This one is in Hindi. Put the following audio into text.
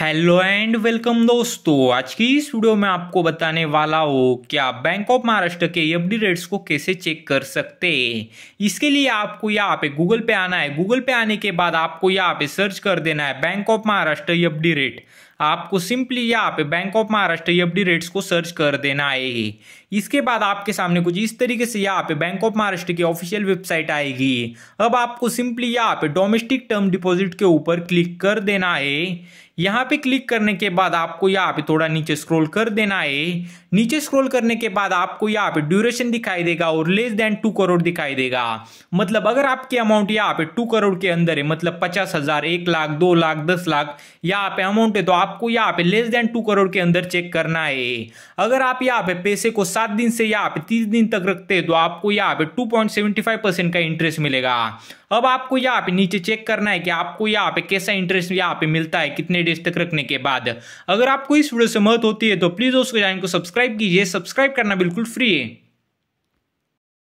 हेलो एंड वेलकम दोस्तों आज की इस वीडियो में आपको बताने वाला हो कि आप बैंक ऑफ महाराष्ट्र के एफ e रेट्स को कैसे चेक कर सकते हैं इसके लिए आपको यहाँ पे गूगल पे आना है गूगल पे आने के बाद आपको यहाँ पे सर्च कर देना है bank of Maharashtra F rate आपको सिंपली यहाँ पे bank of Maharashtra F rates को सर्च कर देना है इसके बाद आपके सामने कुछ इस तरीके से यहाँ पे बैंक ऑफ महाराष्ट्र की ऑफिशियल वेबसाइट आएगी अब आपको सिंपली यहाँ पे डोमेस्टिक टर्म डिपॉजिट के ऊपर क्लिक कर देना है यहाँ पे क्लिक करने के बाद आपको यहाँ पे थोड़ा नीचे स्क्रॉल कर देना है नीचे स्क्रॉल करने के बाद आपको यहाँ पे ड्यूरेशन दिखाई देगा और लेस देन टू करोड़ दिखाई देगा मतलब अगर आपके अमाउंट यहाँ पे टू करोड़ के अंदर है मतलब पचास हजार एक लाख दो लाख दस लाख यहाँ पे अमाउंट है तो आपको यहाँ पे लेस देन टू करोड़ के अंदर चेक करना है अगर आप यहाँ पे पैसे को सात दिन से यहाँ पे तीस दिन तक रखते हैं तो आपको यहाँ पे टू का इंटरेस्ट मिलेगा अब आपको यहाँ पे नीचे चेक करना है कि आपको यहाँ पे कैसा इंटरेस्ट यहाँ पे मिलता है कितने डेज तक रखने के बाद अगर आपको इस वीडियो से मत होती है तो प्लीज़ उसके चैनल को सब्सक्राइब कीजिए सब्सक्राइब करना बिल्कुल फ्री है